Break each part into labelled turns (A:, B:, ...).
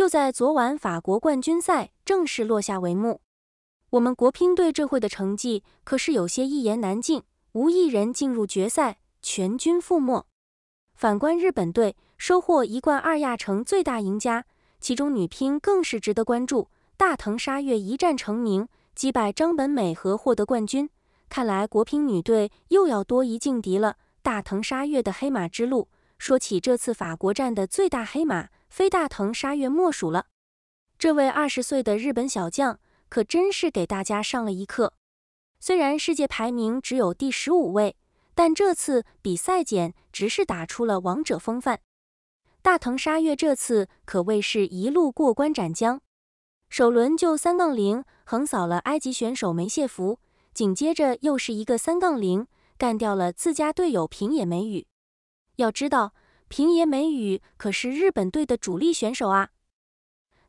A: 就在昨晚，法国冠军赛正式落下帷幕。我们国乒队这会的成绩可是有些一言难尽，无一人进入决赛，全军覆没。反观日本队，收获一冠二亚，成最大赢家。其中女乒更是值得关注，大藤沙月一战成名，击败张本美和获得冠军。看来国乒女队又要多一劲敌了。大藤沙月的黑马之路。说起这次法国站的最大黑马。非大藤沙月莫属了。这位二十岁的日本小将可真是给大家上了一课。虽然世界排名只有第十五位，但这次比赛简直是打出了王者风范。大藤沙月这次可谓是一路过关斩将，首轮就三杠零横扫了埃及选手梅谢福，紧接着又是一个三杠零干掉了自家队友平野美宇。要知道。平野美宇可是日本队的主力选手啊，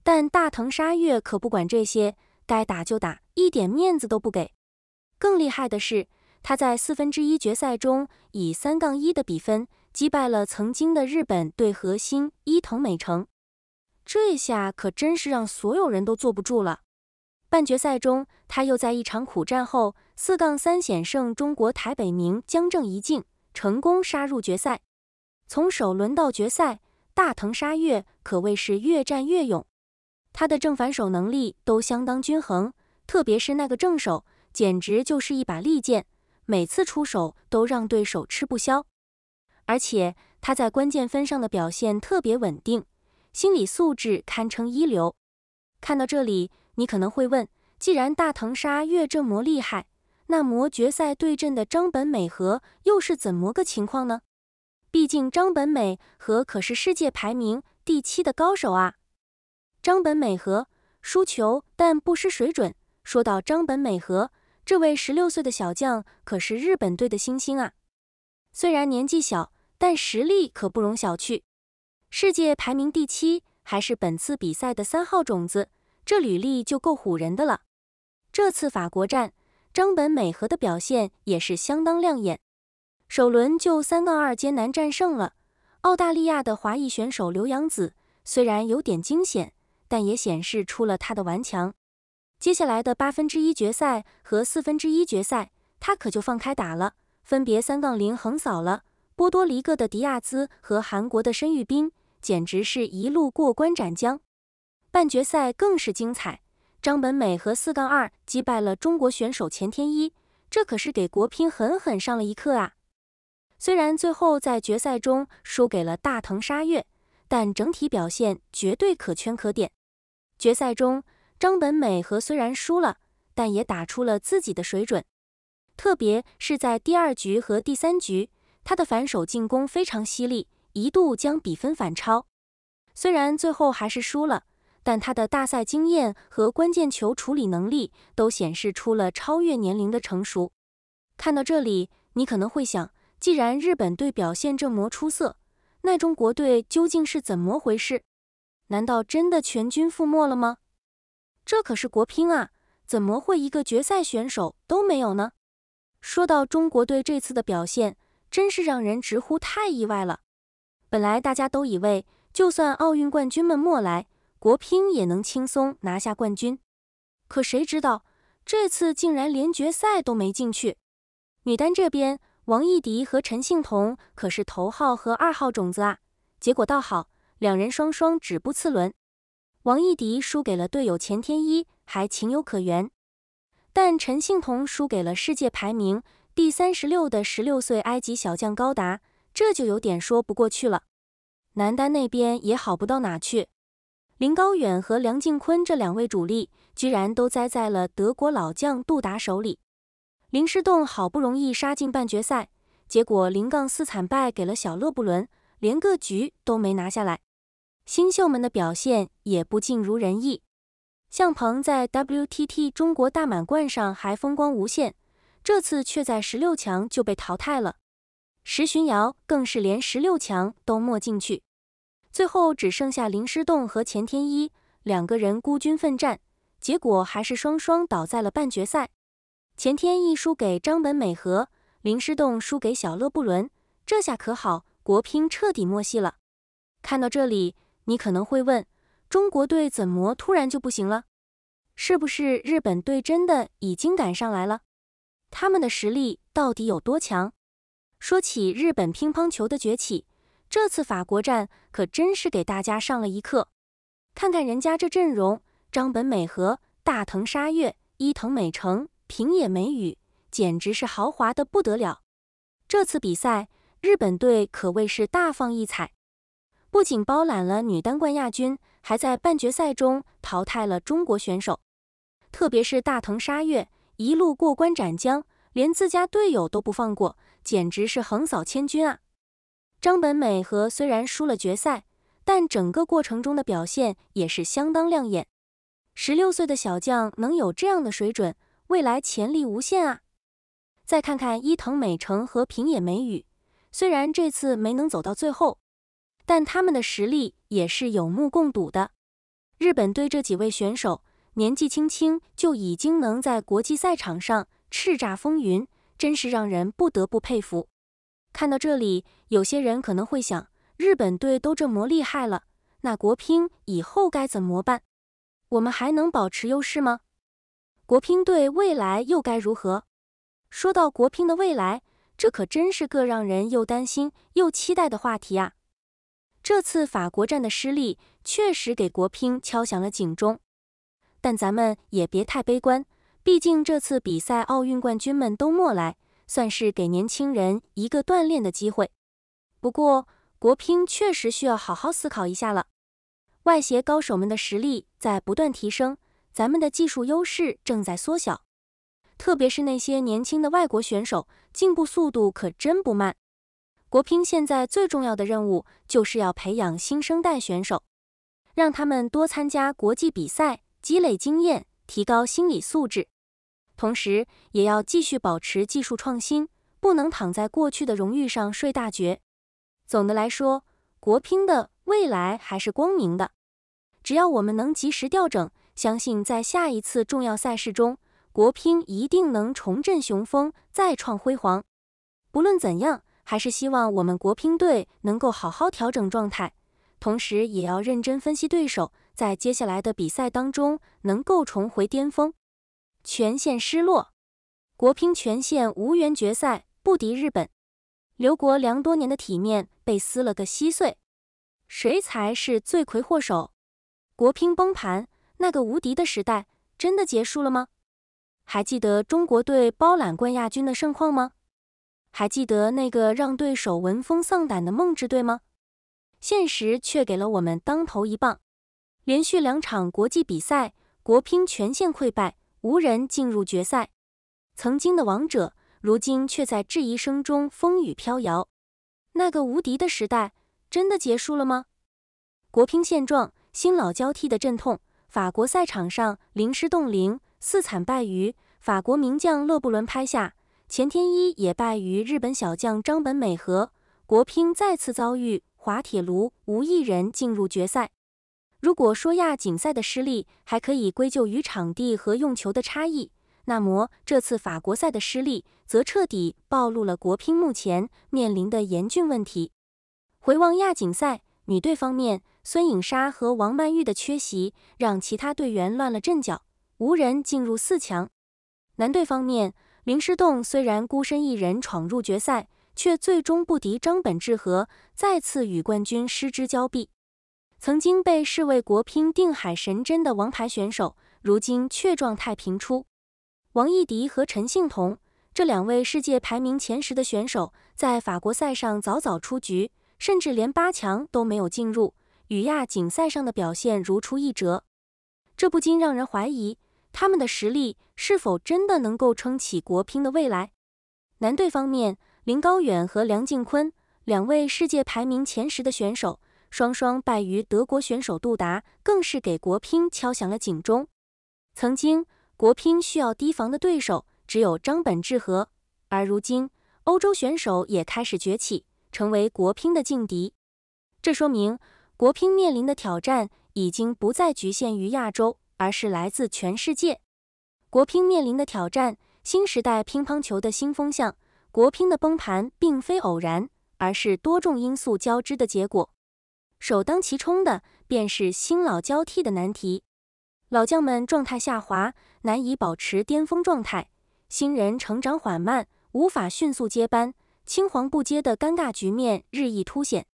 A: 但大藤沙月可不管这些，该打就打，一点面子都不给。更厉害的是，他在四分之一决赛中以三杠一的比分击败了曾经的日本队核心伊藤美诚，这下可真是让所有人都坐不住了。半决赛中，他又在一场苦战后四杠三险胜中国台北名将郑怡静，成功杀入决赛。从首轮到决赛，大藤沙月可谓是越战越勇。他的正反手能力都相当均衡，特别是那个正手，简直就是一把利剑，每次出手都让对手吃不消。而且他在关键分上的表现特别稳定，心理素质堪称一流。看到这里，你可能会问：既然大藤沙月这么厉害，那么决赛对阵的张本美和又是怎么个情况呢？毕竟张本美和可是世界排名第七的高手啊。张本美和输球，但不失水准。说到张本美和，这位十六岁的小将可是日本队的星星啊。虽然年纪小，但实力可不容小觑。世界排名第七，还是本次比赛的三号种子，这履历就够唬人的了。这次法国站，张本美和的表现也是相当亮眼。首轮就三杠二艰难战胜了澳大利亚的华裔选手刘洋子，虽然有点惊险，但也显示出了他的顽强。接下来的八分之一决赛和四分之一决赛，他可就放开打了，分别三杠零横扫了波多黎各的迪亚兹和韩国的申玉斌，简直是一路过关斩将。半决赛更是精彩，张本美和四杠二击败了中国选手钱天一，这可是给国乒狠狠上了一课啊！虽然最后在决赛中输给了大藤沙月，但整体表现绝对可圈可点。决赛中，张本美和虽然输了，但也打出了自己的水准。特别是在第二局和第三局，她的反手进攻非常犀利，一度将比分反超。虽然最后还是输了，但他的大赛经验和关键球处理能力都显示出了超越年龄的成熟。看到这里，你可能会想。既然日本队表现这么出色，那中国队究竟是怎么回事？难道真的全军覆没了吗？这可是国乒啊，怎么会一个决赛选手都没有呢？说到中国队这次的表现，真是让人直呼太意外了。本来大家都以为，就算奥运冠军们没来，国乒也能轻松拿下冠军。可谁知道，这次竟然连决赛都没进去。女单这边。王艺迪和陈幸同可是头号和二号种子啊，结果倒好，两人双双止步次轮。王艺迪输给了队友钱天一，还情有可原，但陈幸同输给了世界排名第三十六的十六岁埃及小将高达，这就有点说不过去了。男单那边也好不到哪去，林高远和梁靖昆这两位主力居然都栽在了德国老将杜达手里。林诗栋好不容易杀进半决赛，结果零杠四惨败给了小勒布伦，连个局都没拿下来。新秀们的表现也不尽如人意。向鹏在 WTT 中国大满贯上还风光无限，这次却在十六强就被淘汰了。石洵瑶更是连十六强都没进去。最后只剩下林诗栋和钱天一两个人孤军奋战，结果还是双双倒在了半决赛。前天一输给张本美和，林诗栋输给小勒布伦，这下可好，国乒彻底没戏了。看到这里，你可能会问，中国队怎么突然就不行了？是不是日本队真的已经赶上来了？他们的实力到底有多强？说起日本乒乓球的崛起，这次法国站可真是给大家上了一课。看看人家这阵容：张本美和、大藤沙月、伊藤美诚。平野美宇简直是豪华的不得了，这次比赛日本队可谓是大放异彩，不仅包揽了女单冠亚军，还在半决赛中淘汰了中国选手。特别是大藤沙月一路过关斩将，连自家队友都不放过，简直是横扫千军啊！张本美和虽然输了决赛，但整个过程中的表现也是相当亮眼。十六岁的小将能有这样的水准。未来潜力无限啊！再看看伊藤美诚和平野美宇，虽然这次没能走到最后，但他们的实力也是有目共睹的。日本队这几位选手年纪轻轻就已经能在国际赛场上叱咤风云，真是让人不得不佩服。看到这里，有些人可能会想：日本队都这么厉害了，那国乒以后该怎么办？我们还能保持优势吗？国乒队未来又该如何？说到国乒的未来，这可真是个让人又担心又期待的话题啊！这次法国站的失利确实给国乒敲响了警钟，但咱们也别太悲观，毕竟这次比赛奥运冠军们都没来，算是给年轻人一个锻炼的机会。不过，国乒确实需要好好思考一下了，外协高手们的实力在不断提升。咱们的技术优势正在缩小，特别是那些年轻的外国选手，进步速度可真不慢。国乒现在最重要的任务就是要培养新生代选手，让他们多参加国际比赛，积累经验，提高心理素质。同时，也要继续保持技术创新，不能躺在过去的荣誉上睡大觉。总的来说，国乒的未来还是光明的，只要我们能及时调整。相信在下一次重要赛事中，国乒一定能重振雄风，再创辉煌。不论怎样，还是希望我们国乒队能够好好调整状态，同时也要认真分析对手，在接下来的比赛当中能够重回巅峰。全线失落，国乒全线无缘决赛，不敌日本，刘国梁多年的体面被撕了个稀碎，谁才是罪魁祸首？国乒崩盘。那个无敌的时代真的结束了吗？还记得中国队包揽冠亚军的盛况吗？还记得那个让对手闻风丧胆的梦之队吗？现实却给了我们当头一棒，连续两场国际比赛，国乒全线溃败，无人进入决赛。曾经的王者，如今却在质疑声中风雨飘摇。那个无敌的时代真的结束了吗？国乒现状，新老交替的阵痛。法国赛场上，灵失冻零，四惨败于法国名将勒布伦，拍下钱天一也败于日本小将张本美和，国乒再次遭遇滑铁卢，无一人进入决赛。如果说亚锦赛的失利还可以归咎于场地和用球的差异，那么这次法国赛的失利则彻底暴露了国乒目前面临的严峻问题。回望亚锦赛，女队方面。孙颖莎和王曼玉的缺席，让其他队员乱了阵脚，无人进入四强。男队方面，林诗栋虽然孤身一人闯入决赛，却最终不敌张本智和，再次与冠军失之交臂。曾经被视为国乒定海神针的王牌选手，如今却状态平出。王艺迪和陈幸同这两位世界排名前十的选手，在法国赛上早早出局，甚至连八强都没有进入。与亚锦赛上的表现如出一辙，这不禁让人怀疑他们的实力是否真的能够撑起国乒的未来。男队方面，林高远和梁靖昆两位世界排名前十的选手双双败于德国选手杜达，更是给国乒敲响了警钟。曾经国乒需要提防的对手只有张本智和，而如今欧洲选手也开始崛起，成为国乒的劲敌。这说明。国乒面临的挑战已经不再局限于亚洲，而是来自全世界。国乒面临的挑战，新时代乒乓球的新风向，国乒的崩盘并非偶然，而是多重因素交织的结果。首当其冲的便是新老交替的难题，老将们状态下滑，难以保持巅峰状态；新人成长缓慢，无法迅速接班，青黄不接的尴尬局面日益凸显。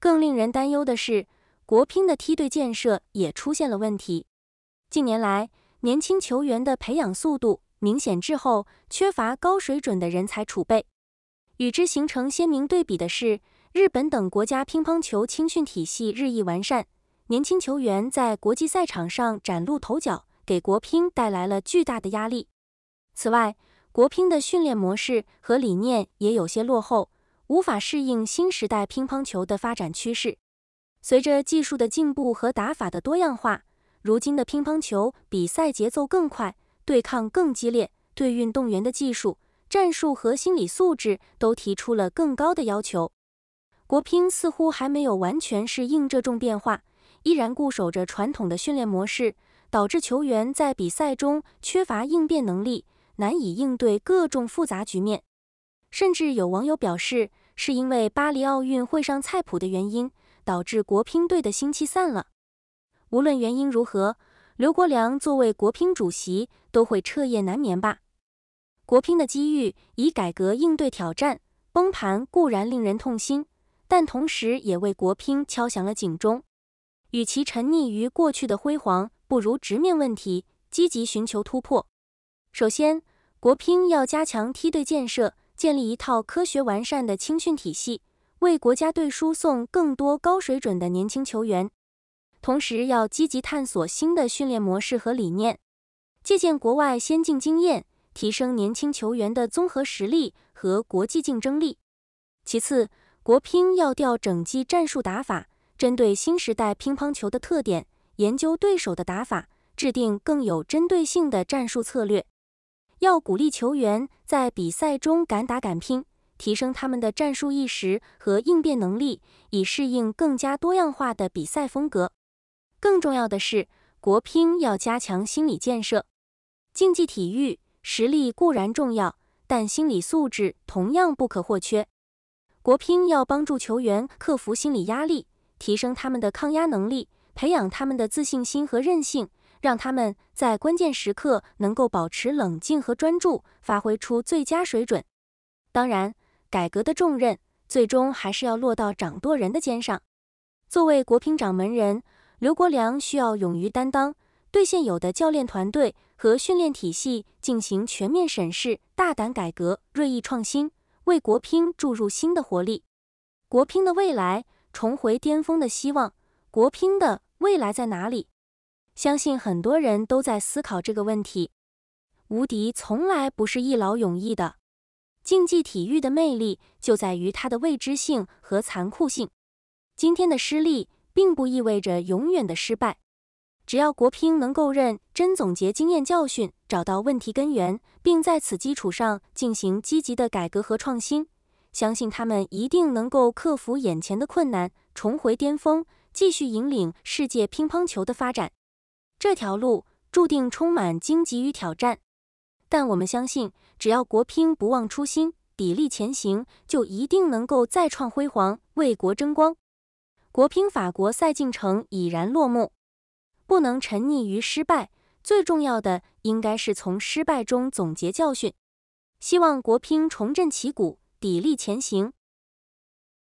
A: 更令人担忧的是，国乒的梯队建设也出现了问题。近年来，年轻球员的培养速度明显滞后，缺乏高水准的人才储备。与之形成鲜明对比的是，日本等国家乒乓球青训体系日益完善，年轻球员在国际赛场上崭露头角，给国乒带来了巨大的压力。此外，国乒的训练模式和理念也有些落后。无法适应新时代乒乓球的发展趋势。随着技术的进步和打法的多样化，如今的乒乓球比赛节奏更快，对抗更激烈，对运动员的技术、战术和心理素质都提出了更高的要求。国乒似乎还没有完全适应这种变化，依然固守着传统的训练模式，导致球员在比赛中缺乏应变能力，难以应对各种复杂局面。甚至有网友表示。是因为巴黎奥运会上菜谱的原因，导致国乒队的心气散了。无论原因如何，刘国梁作为国乒主席，都会彻夜难眠吧。国乒的机遇，以改革应对挑战，崩盘固然令人痛心，但同时也为国乒敲响了警钟。与其沉溺于过去的辉煌，不如直面问题，积极寻求突破。首先，国乒要加强梯队建设。建立一套科学完善的青训体系，为国家队输送更多高水准的年轻球员。同时，要积极探索新的训练模式和理念，借鉴国外先进经验，提升年轻球员的综合实力和国际竞争力。其次，国乒要调整技战术打法，针对新时代乒乓球的特点，研究对手的打法，制定更有针对性的战术策略。要鼓励球员在比赛中敢打敢拼，提升他们的战术意识和应变能力，以适应更加多样化的比赛风格。更重要的是，国乒要加强心理建设。竞技体育实力固然重要，但心理素质同样不可或缺。国乒要帮助球员克服心理压力，提升他们的抗压能力，培养他们的自信心和韧性。让他们在关键时刻能够保持冷静和专注，发挥出最佳水准。当然，改革的重任最终还是要落到掌舵人的肩上。作为国乒掌门人，刘国梁需要勇于担当，对现有的教练团队和训练体系进行全面审视，大胆改革，锐意创新，为国乒注入新的活力。国乒的未来，重回巅峰的希望，国乒的未来在哪里？相信很多人都在思考这个问题。无敌从来不是一劳永逸的。竞技体育的魅力就在于它的未知性和残酷性。今天的失利并不意味着永远的失败。只要国乒能够认真总结经验教训，找到问题根源，并在此基础上进行积极的改革和创新，相信他们一定能够克服眼前的困难，重回巅峰，继续引领世界乒乓球的发展。这条路注定充满荆棘与挑战，但我们相信，只要国乒不忘初心，砥砺前行，就一定能够再创辉煌，为国争光。国乒法国赛进程已然落幕，不能沉溺于失败，最重要的应该是从失败中总结教训。希望国乒重振旗鼓，砥砺前行。